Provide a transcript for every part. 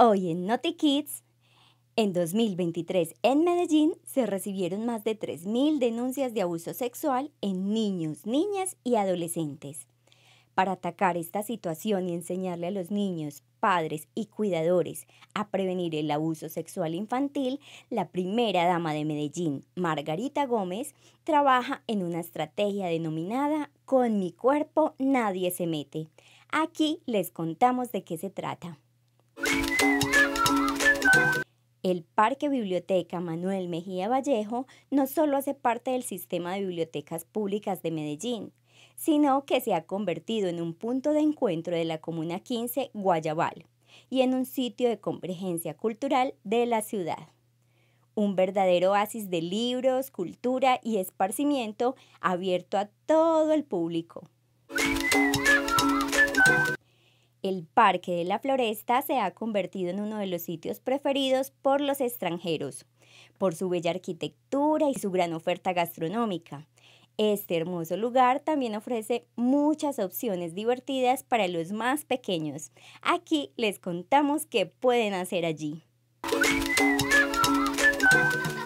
Hoy en Naughty Kids, en 2023 en Medellín se recibieron más de 3.000 denuncias de abuso sexual en niños, niñas y adolescentes. Para atacar esta situación y enseñarle a los niños, padres y cuidadores a prevenir el abuso sexual infantil, la primera dama de Medellín, Margarita Gómez, trabaja en una estrategia denominada Con mi cuerpo nadie se mete. Aquí les contamos de qué se trata. El Parque Biblioteca Manuel Mejía Vallejo no solo hace parte del sistema de bibliotecas públicas de Medellín, sino que se ha convertido en un punto de encuentro de la Comuna 15 Guayabal y en un sitio de convergencia cultural de la ciudad. Un verdadero oasis de libros, cultura y esparcimiento abierto a todo el público el Parque de la Floresta se ha convertido en uno de los sitios preferidos por los extranjeros, por su bella arquitectura y su gran oferta gastronómica. Este hermoso lugar también ofrece muchas opciones divertidas para los más pequeños. Aquí les contamos qué pueden hacer allí.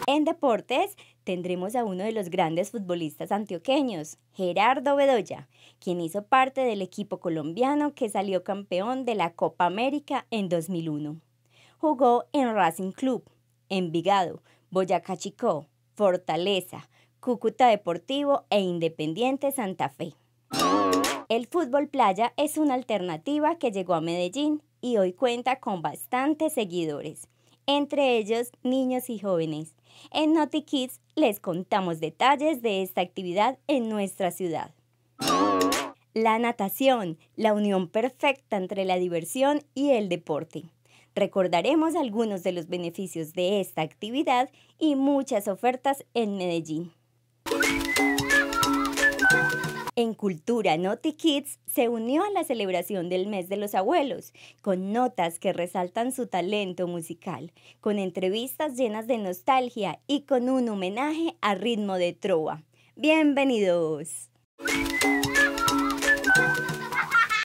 En deportes, tendremos a uno de los grandes futbolistas antioqueños, Gerardo Bedoya, quien hizo parte del equipo colombiano que salió campeón de la Copa América en 2001. Jugó en Racing Club, Envigado, Boyacá Chicó, Fortaleza, Cúcuta Deportivo e Independiente Santa Fe. El fútbol playa es una alternativa que llegó a Medellín y hoy cuenta con bastantes seguidores entre ellos niños y jóvenes. En Naughty Kids les contamos detalles de esta actividad en nuestra ciudad. La natación, la unión perfecta entre la diversión y el deporte. Recordaremos algunos de los beneficios de esta actividad y muchas ofertas en Medellín. En cultura, Naughty Kids se unió a la celebración del Mes de los Abuelos, con notas que resaltan su talento musical, con entrevistas llenas de nostalgia y con un homenaje a ritmo de trova. Bienvenidos.